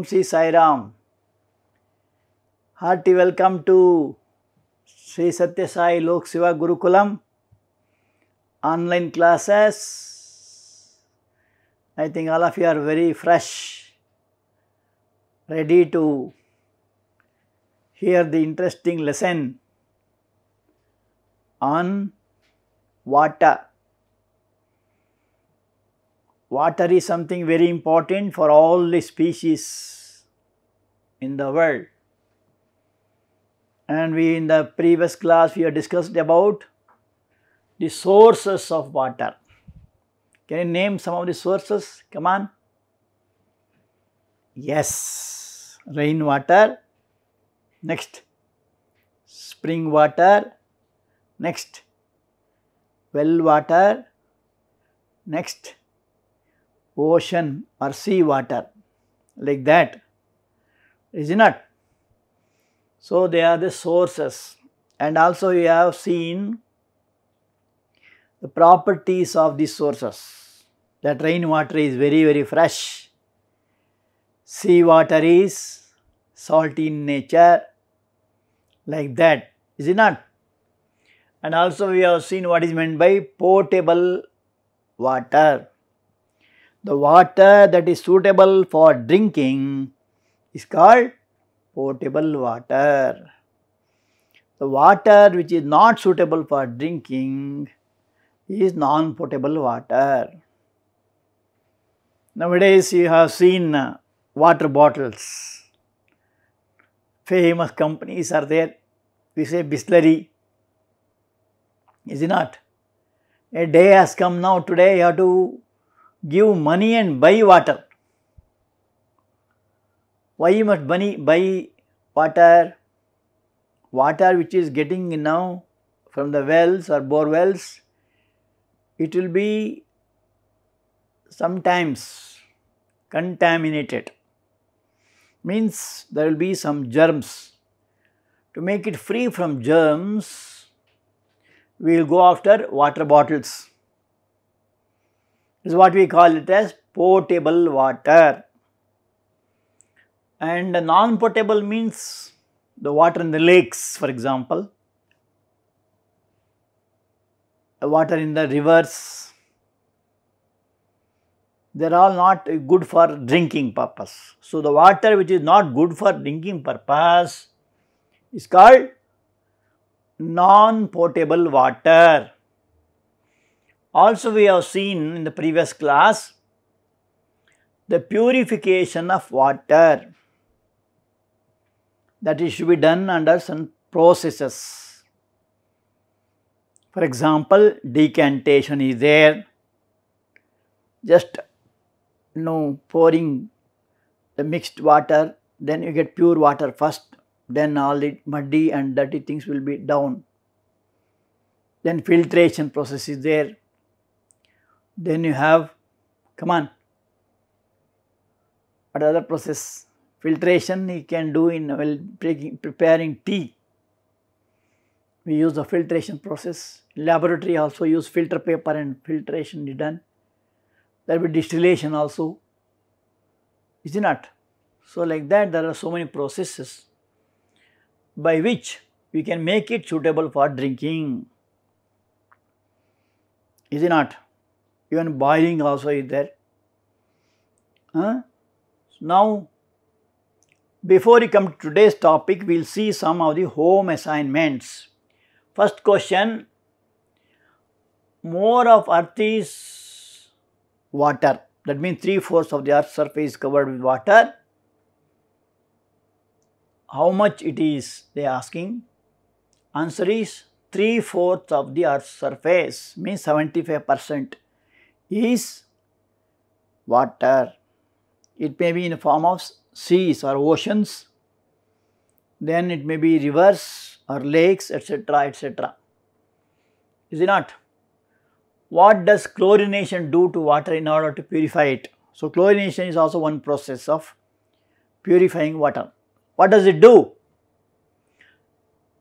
Om Sri Sai Ram. Hearty welcome to Sri Satya Sai Lok Gurukulam online classes. I think all of you are very fresh, ready to hear the interesting lesson on water. Water is something very important for all the species in the world. And we in the previous class we have discussed about the sources of water. Can you name some of the sources? Come on. Yes, rainwater. Next, spring water. Next, well water. Next, ocean or sea water like that, is it not? So, they are the sources and also you have seen the properties of these sources that rainwater is very very fresh, sea water is salty in nature like that is it not? And also we have seen what is meant by potable water the water that is suitable for drinking is called potable water. The water which is not suitable for drinking is non-potable water. Nowadays you have seen water bottles. Famous companies are there. We say Bisleri. Is it not? A day has come now today you have to give money and buy water. Why you must money buy water? Water which is getting now from the wells or bore wells, it will be sometimes contaminated. Means there will be some germs. To make it free from germs, we will go after water bottles is what we call it as potable water. And non-potable means the water in the lakes for example, the water in the rivers, they are all not good for drinking purpose. So, the water which is not good for drinking purpose is called non-potable water. Also we have seen in the previous class the purification of water that it should be done under some processes. For example, decantation is there, just you know, pouring the mixed water, then you get pure water first, then all the muddy and dirty things will be down. Then filtration process is there. Then you have, come on, What other process. Filtration You can do in preparing tea. We use the filtration process. Laboratory also use filter paper and filtration is done. There will be distillation also. Is it not? So like that there are so many processes by which we can make it suitable for drinking. Is it not? even boiling also is there. Huh? Now, before we come to today's topic, we will see some of the home assignments. First question, more of earth is water. That means three-fourths of the earth's surface is covered with water. How much it is, they are asking. Answer is three-fourths of the earth's surface, means 75 percent is water. It may be in the form of seas or oceans, then it may be rivers or lakes, etc., etc. Is it not? What does chlorination do to water in order to purify it? So, chlorination is also one process of purifying water. What does it do?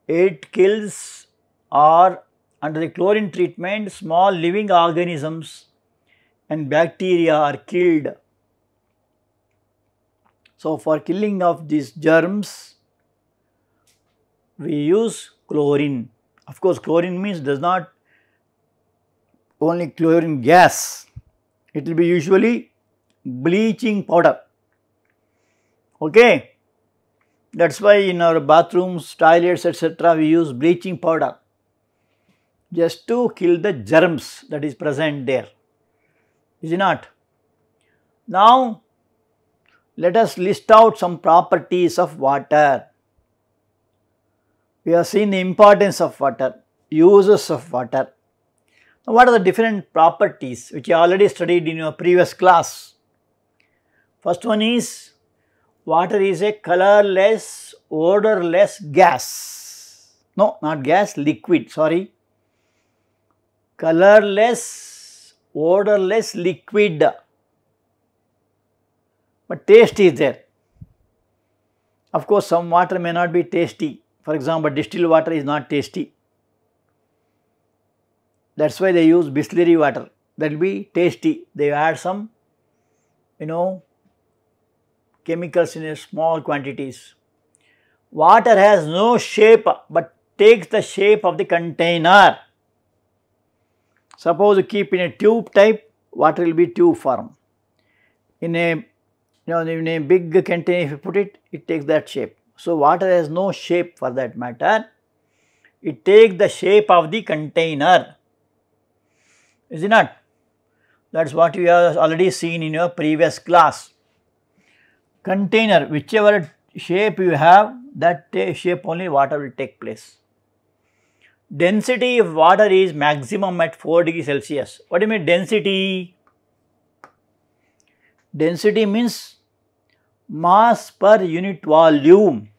It kills or under the chlorine treatment small living organisms and bacteria are killed. So, for killing of these germs, we use chlorine. Of course, chlorine means does not only chlorine gas, it will be usually bleaching powder. Okay, that is why in our bathrooms, toilets, etc., we use bleaching powder just to kill the germs that is present there is it not? Now, let us list out some properties of water. We have seen the importance of water, uses of water. Now, what are the different properties which you already studied in your previous class? First one is water is a colorless, odorless gas. No, not gas, liquid, sorry. Colorless, odorless liquid but taste is there. Of course, some water may not be tasty. For example, distilled water is not tasty. That's why they use distillery water. That will be tasty. They add some, you know, chemicals in small quantities. Water has no shape but takes the shape of the container. Suppose keep in a tube type, water will be tube form. In a, you know, in a big container, if you put it, it takes that shape. So, water has no shape for that matter. It takes the shape of the container. Is it not? That is what you have already seen in your previous class. Container, whichever shape you have, that shape only water will take place density of water is maximum at 4 degree Celsius. What do you mean density? Density means mass per unit volume.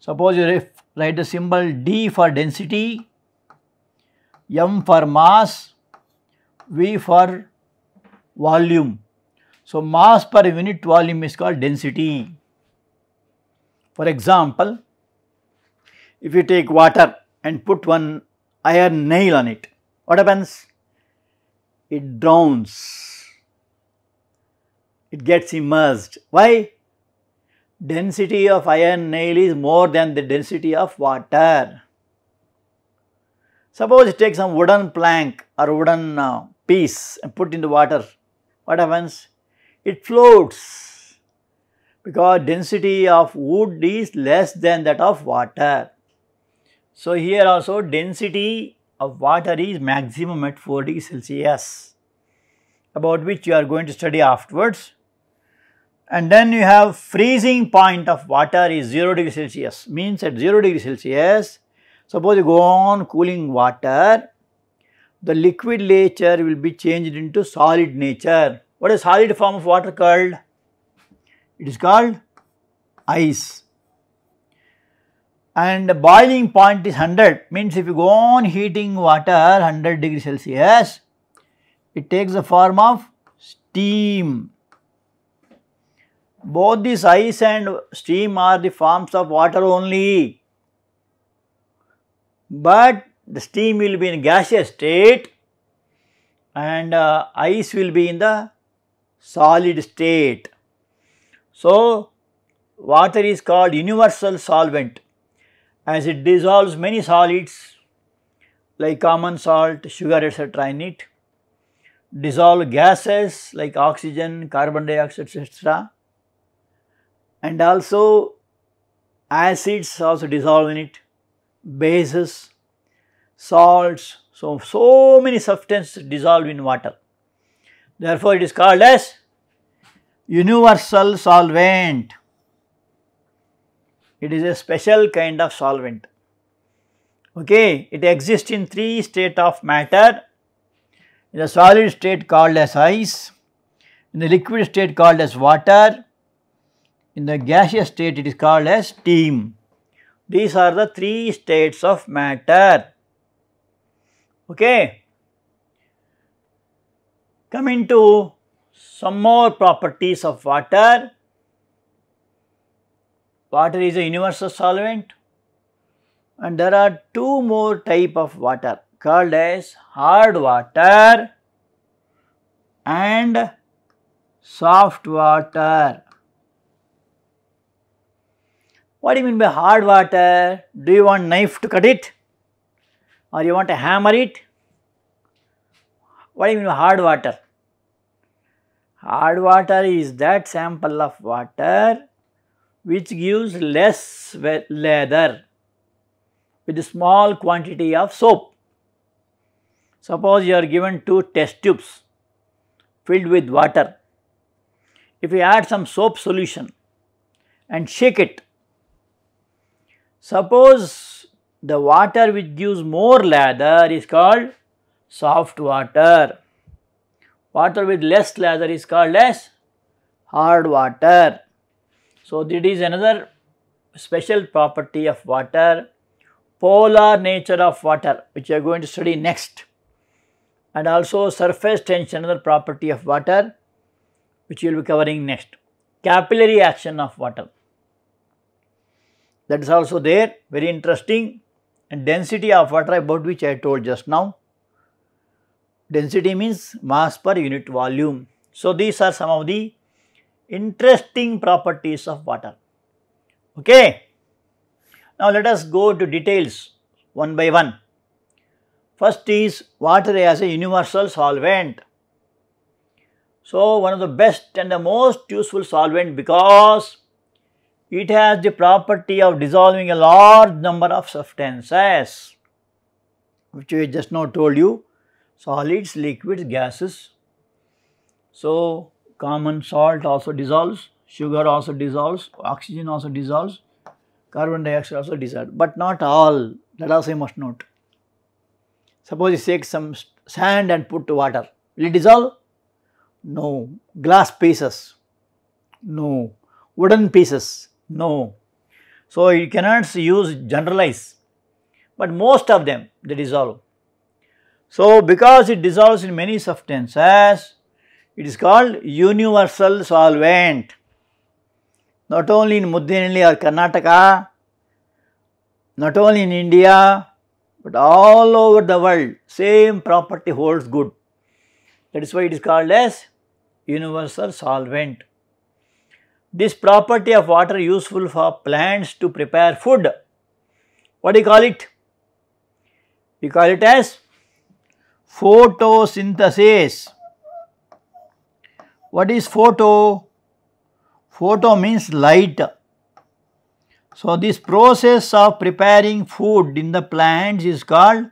Suppose you write the symbol D for density, M for mass, V for volume. So, mass per unit volume is called density. For example, if you take water and put one iron nail on it, what happens? It drowns. It gets immersed. Why? Density of iron nail is more than the density of water. Suppose you take some wooden plank or wooden uh, piece and put in the water. What happens? It floats because density of wood is less than that of water. So, here also density of water is maximum at 4 degrees Celsius about which you are going to study afterwards. And then you have freezing point of water is 0 degrees Celsius means at 0 degrees Celsius suppose you go on cooling water the liquid nature will be changed into solid nature. What is solid form of water called? It is called ice and boiling point is 100 means if you go on heating water 100 degree Celsius, it takes the form of steam. Both this ice and steam are the forms of water only, but the steam will be in gaseous state and uh, ice will be in the solid state. So, water is called universal solvent as it dissolves many solids like common salt, sugar etc. in it, dissolve gases like oxygen, carbon dioxide etc. and also acids also dissolve in it, bases, salts, so, so many substances dissolve in water. Therefore, it is called as universal solvent. It is a special kind of solvent. Okay, it exists in three state of matter. In the solid state called as ice, in the liquid state called as water, in the gaseous state it is called as steam. These are the three states of matter. Okay. Coming to some more properties of water, Water is a universal solvent and there are two more type of water called as hard water and soft water. What do you mean by hard water? Do you want knife to cut it or you want to hammer it? What do you mean by hard water? Hard water is that sample of water which gives less leather with a small quantity of soap. Suppose you are given two test tubes filled with water. If you add some soap solution and shake it, suppose the water which gives more lather is called soft water. Water with less lather is called as hard water. So, it is another special property of water, polar nature of water which we are going to study next and also surface tension another property of water which we will be covering next. Capillary action of water that is also there very interesting and density of water about which I told just now. Density means mass per unit volume. So, these are some of the interesting properties of water. Okay. Now, let us go to details one by one. First is water as a universal solvent. So, one of the best and the most useful solvent because it has the property of dissolving a large number of substances which we just now told you solids, liquids, gases. So, common salt also dissolves, sugar also dissolves, oxygen also dissolves, carbon dioxide also dissolves, but not all, that also you must note. Suppose you take some sand and put water, will it dissolve? No. Glass pieces? No. Wooden pieces? No. So you cannot use generalize, but most of them they dissolve. So because it dissolves in many substances, it is called universal solvent. Not only in Muddenelli or Karnataka, not only in India, but all over the world, same property holds good. That is why it is called as universal solvent. This property of water useful for plants to prepare food. What do you call it? We call it as photosynthesis. What is photo? Photo means light. So, this process of preparing food in the plants is called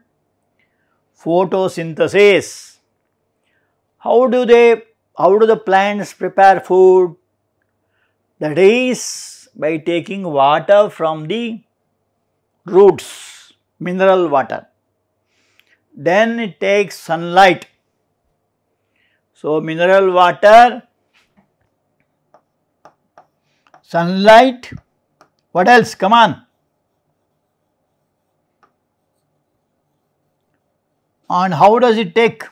photosynthesis. How do they, how do the plants prepare food? That is by taking water from the roots, mineral water. Then it takes sunlight so, mineral water, sunlight, what else? Come on. And how does it take?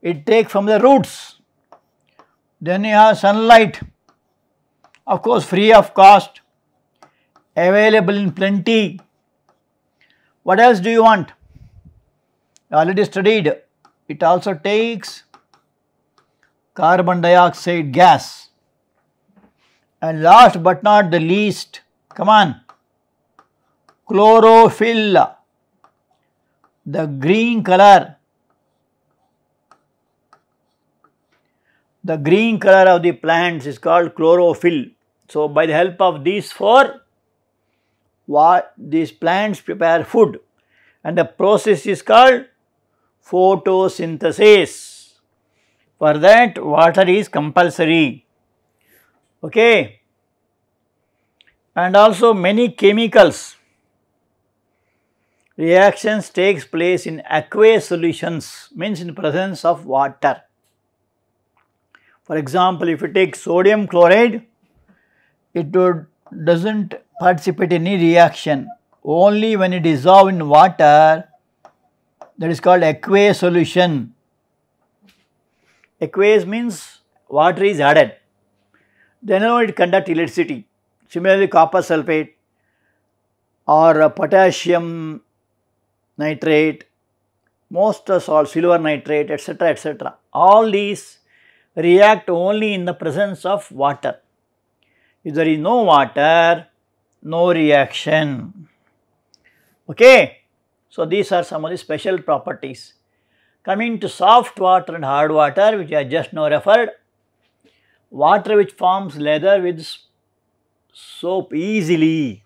It takes from the roots. Then you have sunlight, of course free of cost, available in plenty. What else do you want? already studied. It also takes carbon dioxide gas. And last but not the least, come on, chlorophyll, the green color, the green color of the plants is called chlorophyll. So, by the help of these four, what these plants prepare food and the process is called photosynthesis. For that water is compulsory, okay. And also many chemicals reactions takes place in aqueous solutions means in presence of water. For example, if you take sodium chloride, it would doesn't participate in any reaction. Only when it dissolve in water, that is called aqueous solution, Aqueous means water is added. Then it conducts electricity. Similarly, copper sulfate or potassium nitrate, most salts, silver nitrate, etc., etc. All these react only in the presence of water. If there is no water, no reaction. Okay. So, these are some of the special properties. Coming to soft water and hard water, which I just now referred, water which forms leather with soap easily.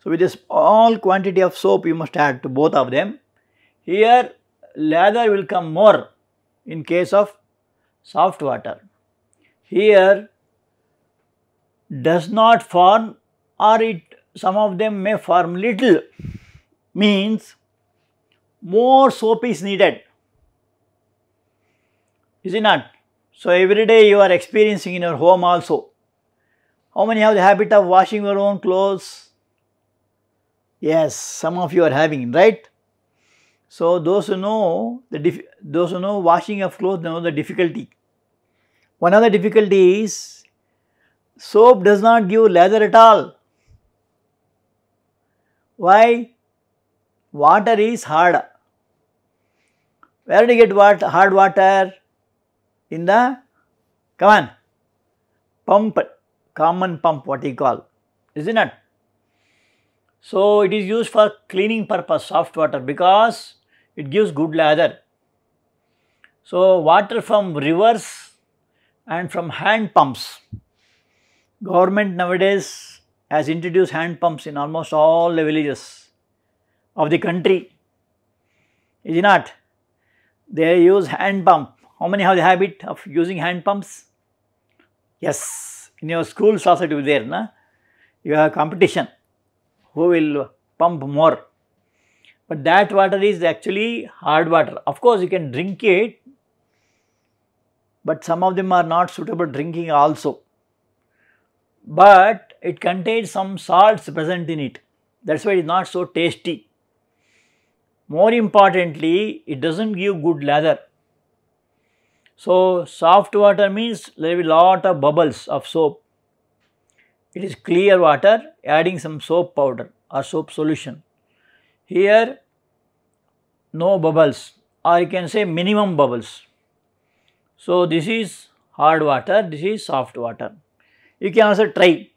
So, with a small quantity of soap you must add to both of them. Here leather will come more in case of soft water. Here does not form or it some of them may form little means more soap is needed. Is it not? So every day you are experiencing in your home also. How many have the habit of washing your own clothes? Yes, some of you are having, right? So those who know the those who know washing of clothes know the difficulty. One other difficulty is soap does not give leather at all. Why? Water is hard. Where do you get what hard water? In the, come on, pump, common pump what you call, isn't it? So, it is used for cleaning purpose soft water because it gives good lather. So, water from rivers and from hand pumps. Government nowadays has introduced hand pumps in almost all the villages of the country. Is it not? They use hand pump. How many have the habit of using hand pumps? Yes, in your school, also it will be there, na? You have competition. Who will pump more? But that water is actually hard water. Of course, you can drink it, but some of them are not suitable drinking also. But it contains some salts present in it. That's why it is not so tasty. More importantly, it does not give good lather. So, soft water means there will be lot of bubbles of soap. It is clear water adding some soap powder or soap solution. Here no bubbles or you can say minimum bubbles. So, this is hard water, this is soft water. You can also try.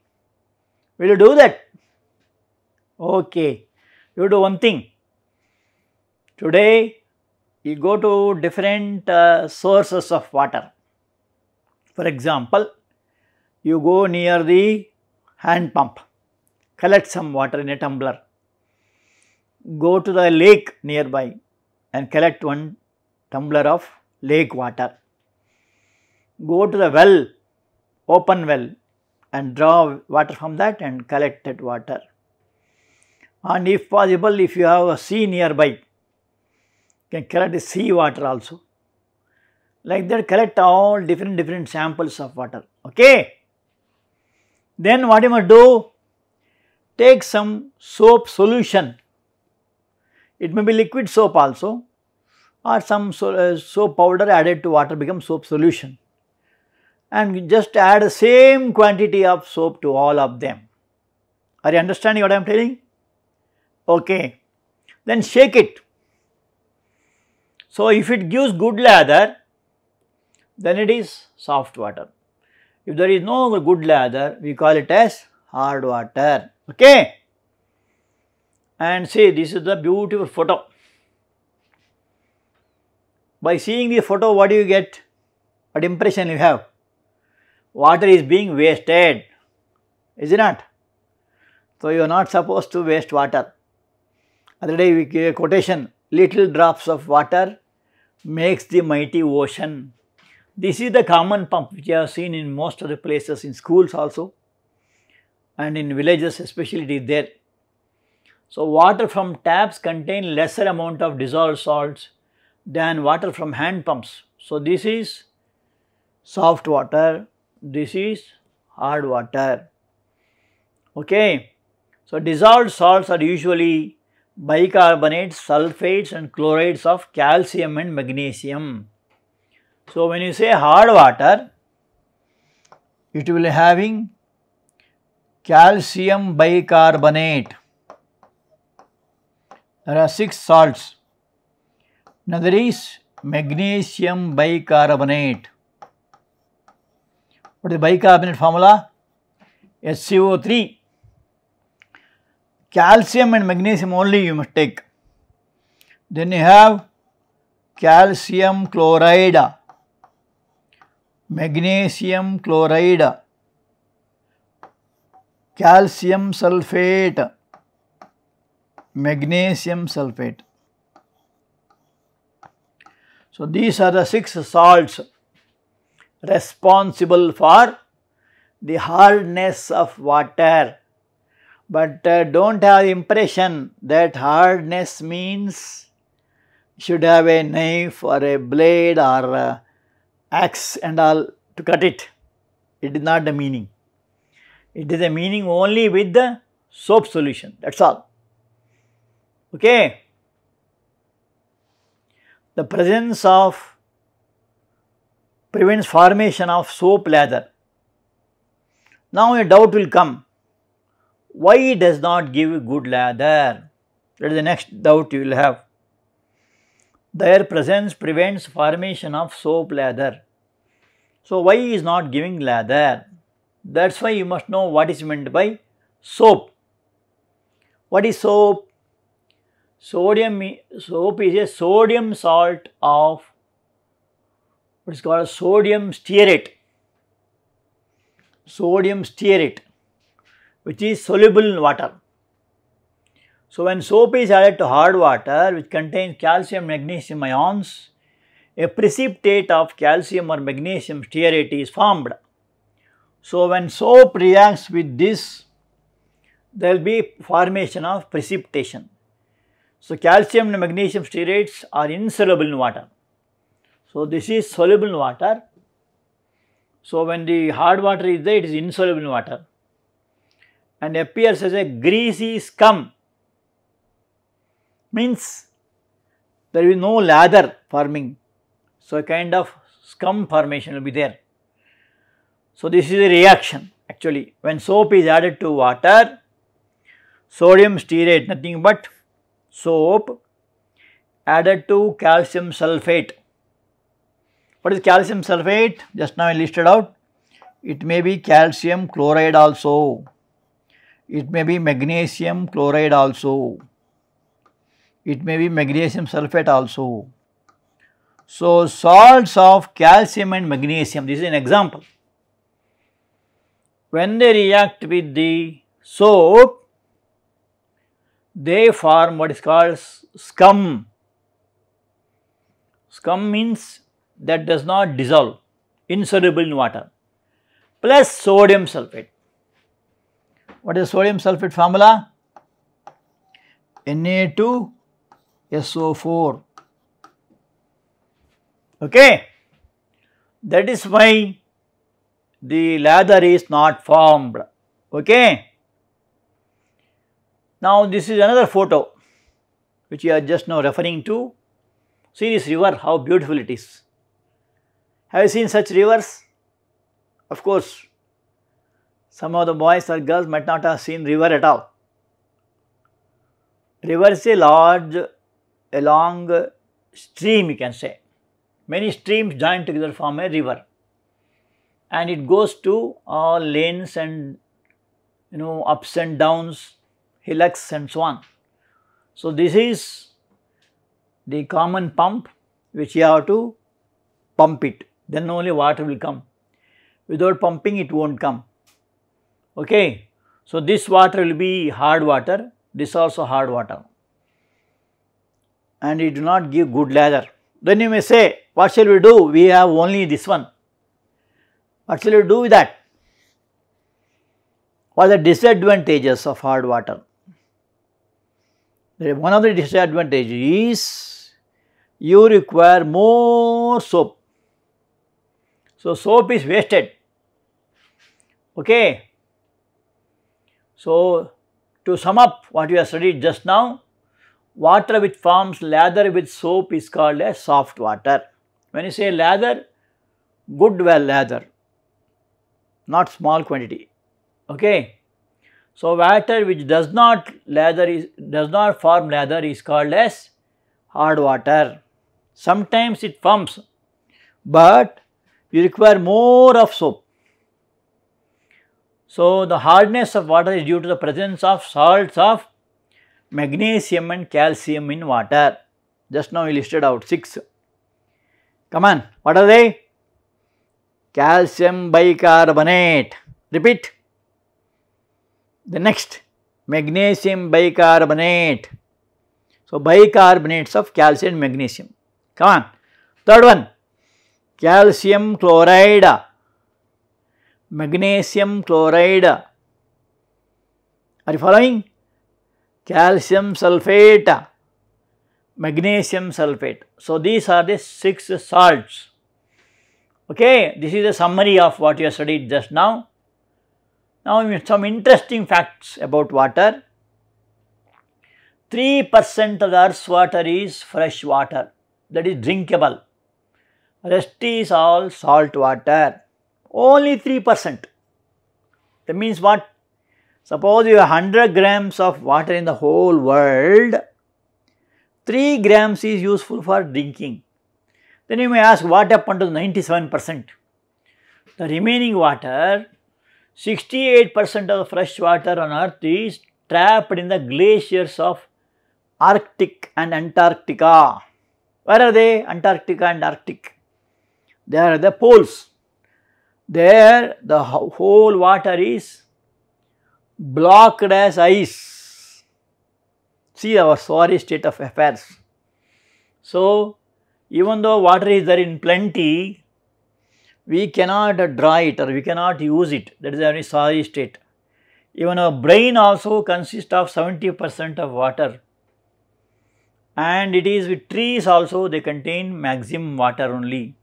Will you do that? Okay. You do one thing. Today, you go to different uh, sources of water. For example, you go near the hand pump, collect some water in a tumbler, go to the lake nearby and collect one tumbler of lake water. Go to the well, open well and draw water from that and collect that water. And if possible, if you have a sea nearby, can collect the sea water also. Like that collect all different different samples of water, okay. Then what you must do? Take some soap solution. It may be liquid soap also or some so, uh, soap powder added to water becomes soap solution. And just add the same quantity of soap to all of them. Are you understanding what I am telling? Okay. Then shake it so, if it gives good lather, then it is soft water. If there is no good lather, we call it as hard water, okay. And see, this is the beautiful photo. By seeing the photo, what do you get? What impression you have? Water is being wasted, is it not? So, you are not supposed to waste water. Other day we gave a quotation, little drops of water makes the mighty ocean. This is the common pump which I have seen in most of the places, in schools also and in villages especially it is there. So, water from taps contain lesser amount of dissolved salts than water from hand pumps. So, this is soft water, this is hard water. Okay. So, dissolved salts are usually Bicarbonates, sulfates and chlorides of calcium and magnesium. So, when you say hard water, it will having calcium bicarbonate. There are 6 salts. Another is magnesium bicarbonate. What is the bicarbonate formula? HCO3 calcium and magnesium only you must take. Then you have calcium chloride, magnesium chloride, calcium sulfate, magnesium sulfate. So, these are the six salts responsible for the hardness of water but uh, don't have impression that hardness means should have a knife or a blade or a uh, axe and all to cut it. It is not the meaning. It is a meaning only with the soap solution, that is all. Okay. The presence of prevents formation of soap lather. Now a doubt will come why it does not give good lather? That is the next doubt you will have. Their presence prevents formation of soap lather. So why is not giving lather? That's why you must know what is meant by soap. What is soap? Sodium soap is a sodium salt of what is called sodium stearate. Sodium stearate which is soluble in water. So, when soap is added to hard water which contains calcium magnesium ions, a precipitate of calcium or magnesium stearate is formed. So, when soap reacts with this, there will be formation of precipitation. So, calcium and magnesium stearates are insoluble in water. So, this is soluble in water. So, when the hard water is there, it is insoluble in water and appears as a greasy scum. Means there will be no lather forming. So, a kind of scum formation will be there. So, this is a reaction actually when soap is added to water, sodium stearate nothing but soap added to calcium sulfate. What is calcium sulfate? Just now I listed out. It may be calcium chloride also. It may be magnesium chloride also. It may be magnesium sulfate also. So, salts of calcium and magnesium, this is an example. When they react with the soap, they form what is called scum. Scum means that does not dissolve, insoluble in water, plus sodium sulfate. What is sodium sulfate formula? Na2SO4. Okay. That is why the lather is not formed. Okay. Now, this is another photo which you are just now referring to. See this river, how beautiful it is. Have you seen such rivers? Of course, some of the boys or girls might not have seen river at all. River is a large, a long stream you can say. Many streams join together form a river and it goes to all lanes and you know ups and downs, hillocks and so on. So, this is the common pump which you have to pump it, then only water will come. Without pumping, it won't come okay. So, this water will be hard water, this also hard water and it do not give good lather. Then you may say, what shall we do? We have only this one. What shall we do with that? What are the disadvantages of hard water? One of the disadvantages is you require more soap. So, soap is wasted. Okay. So, to sum up what we have studied just now, water which forms lather with soap is called a soft water. When you say lather, good well lather, not small quantity, okay. So, water which does not lather is, does not form lather is called as hard water. Sometimes it forms, but you require more of soap. So, the hardness of water is due to the presence of salts of magnesium and calcium in water. Just now we listed out 6. Come on, what are they? Calcium bicarbonate. Repeat. The next, magnesium bicarbonate. So, bicarbonates of calcium and magnesium. Come on. Third one, calcium chloride magnesium chloride. Are you following? Calcium sulfate, magnesium sulfate. So, these are the six salts. Okay, this is a summary of what you have studied just now. Now, some interesting facts about water. 3% of the earth's water is fresh water that is drinkable. Rest is all salt water only 3 percent. That means what? Suppose you have 100 grams of water in the whole world, 3 grams is useful for drinking. Then you may ask what happened to 97 percent? The remaining water, 68 percent of the fresh water on earth is trapped in the glaciers of Arctic and Antarctica. Where are they? Antarctica and Arctic. They are the poles there the whole water is blocked as ice. See our sorry state of affairs. So, even though water is there in plenty, we cannot draw it or we cannot use it. That is our sorry state. Even our brain also consists of 70 percent of water and it is with trees also they contain maximum water only.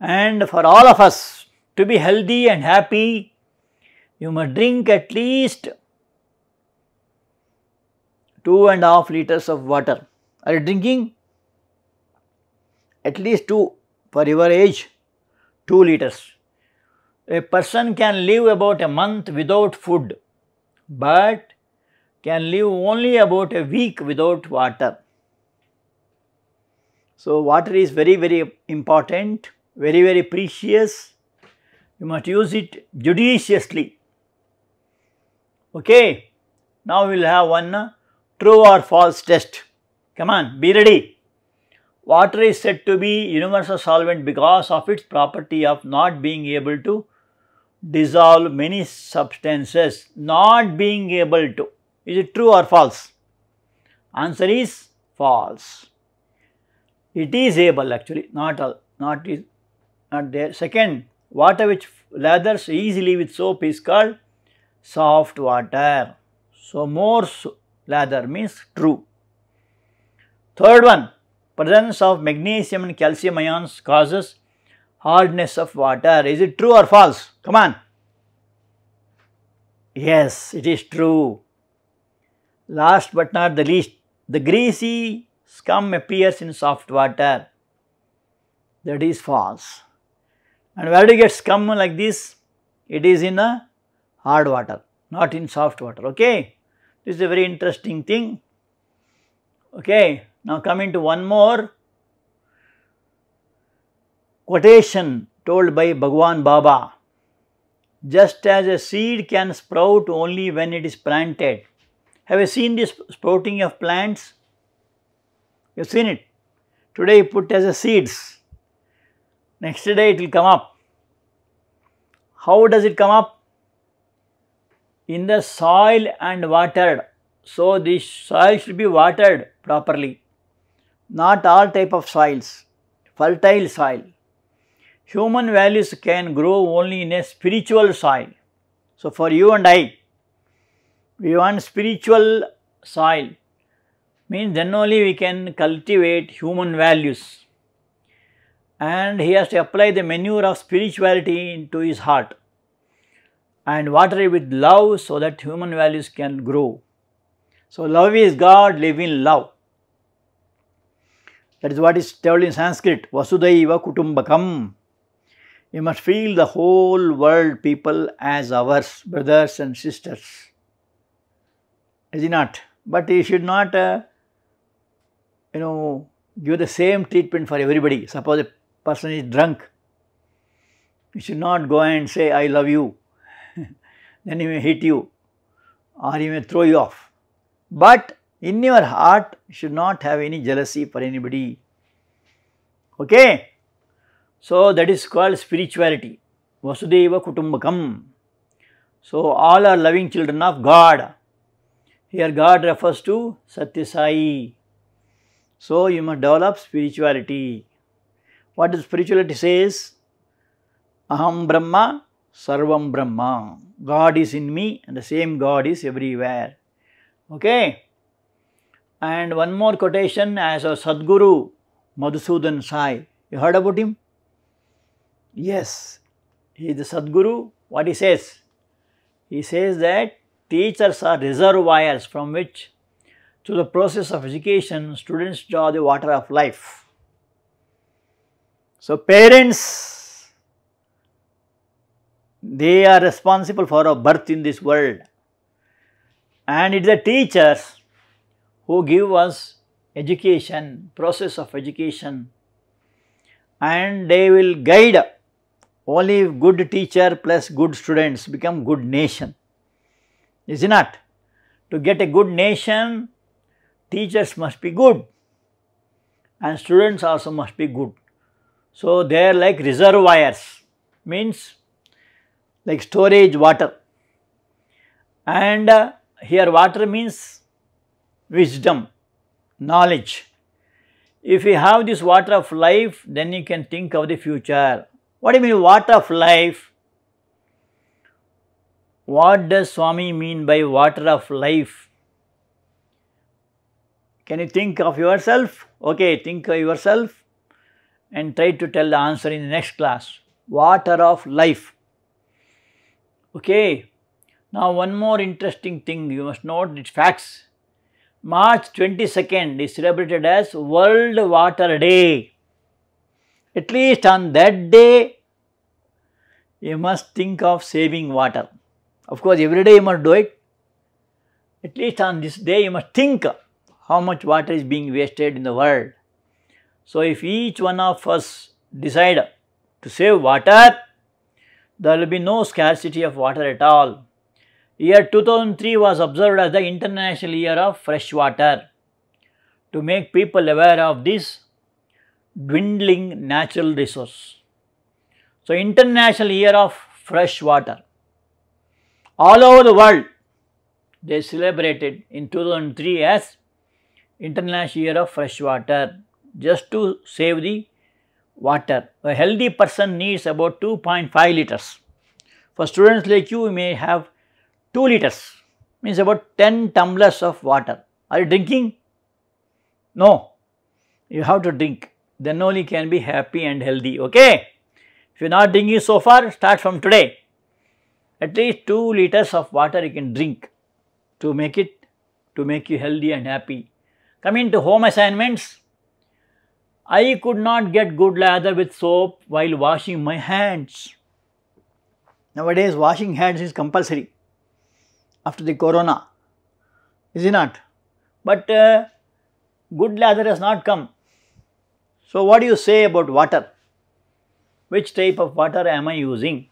And for all of us to be healthy and happy, you must drink at least two and a half liters of water. Are you drinking? At least 2 for your age, 2 liters. A person can live about a month without food, but can live only about a week without water. So, water is very, very important very, very precious. You must use it judiciously. Okay. Now we will have one uh, true or false test. Come on, be ready. Water is said to be universal solvent because of its property of not being able to dissolve many substances, not being able to. Is it true or false? Answer is false. It is able actually, not all, not is not there. Uh, second, water which lathers easily with soap is called soft water. So, more so lather means true. Third one, presence of magnesium and calcium ions causes hardness of water. Is it true or false? Come on. Yes, it is true. Last but not the least, the greasy scum appears in soft water. That is false. And where do you get scum like this? It is in a hard water, not in soft water, okay. This is a very interesting thing, okay. Now coming to one more quotation told by Bhagwan Baba. Just as a seed can sprout only when it is planted. Have you seen this sprouting of plants? You have seen it. Today put as a seeds Next day it will come up. How does it come up? In the soil and watered. So, this soil should be watered properly. Not all type of soils, fertile soil. Human values can grow only in a spiritual soil. So, for you and I, we want spiritual soil means then only we can cultivate human values and he has to apply the manure of spirituality into his heart and water it with love so that human values can grow. So, love is God, live in love. That is what is told in Sanskrit, Vasudhaiva Kutumbakam. You must feel the whole world people as ours, brothers and sisters. Is it not? But you should not, uh, you know, give the same treatment for everybody. Suppose person is drunk. You should not go and say, I love you. then he may hit you or he may throw you off. But in your heart, you should not have any jealousy for anybody. Okay? So, that is called spirituality. Vasudeva Kutumbakam. So, all are loving children of God. Here God refers to Satya Sai. So, you must develop spirituality. What is spirituality says? Aham Brahma, Sarvam Brahma. God is in me and the same God is everywhere. Okay? And one more quotation as a Sadguru, Madhusudan Sai. You heard about him? Yes. He is the Sadguru. What he says? He says that teachers are reservoirs from which, through the process of education, students draw the water of life. So, parents they are responsible for a birth in this world and it is the teachers who give us education, process of education and they will guide only good teacher plus good students become good nation, is it not? To get a good nation, teachers must be good and students also must be good. So, they are like reservoirs means like storage water and uh, here water means wisdom, knowledge. If you have this water of life, then you can think of the future. What do you mean water of life? What does Swami mean by water of life? Can you think of yourself? Okay, think of yourself and try to tell the answer in the next class. Water of life. Okay. Now one more interesting thing you must note its facts. March 22nd is celebrated as World Water Day. At least on that day, you must think of saving water. Of course, every day you must do it. At least on this day, you must think how much water is being wasted in the world. So, if each one of us decide to save water, there will be no scarcity of water at all. Year 2003 was observed as the International Year of Fresh Water. To make people aware of this dwindling natural resource. So, International Year of Fresh Water. All over the world, they celebrated in 2003 as International Year of Fresh Water just to save the water. A healthy person needs about 2.5 liters. For students like you, you may have 2 liters, means about 10 tumblers of water. Are you drinking? No, you have to drink. Then only can be happy and healthy, okay? If you are not drinking so far, start from today. At least 2 liters of water you can drink to make it, to make you healthy and happy. Coming to home assignments, I could not get good lather with soap while washing my hands. Nowadays, washing hands is compulsory after the corona, is it not? But uh, good lather has not come. So, what do you say about water? Which type of water am I using?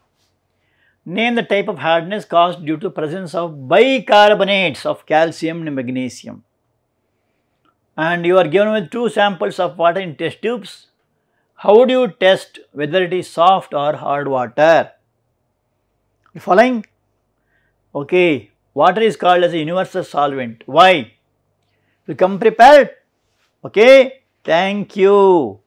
Name the type of hardness caused due to presence of bicarbonates of calcium and magnesium and you are given with two samples of water in test tubes, how do you test whether it is soft or hard water? following? Okay, water is called as a universal solvent. Why? Become prepared. Okay, thank you.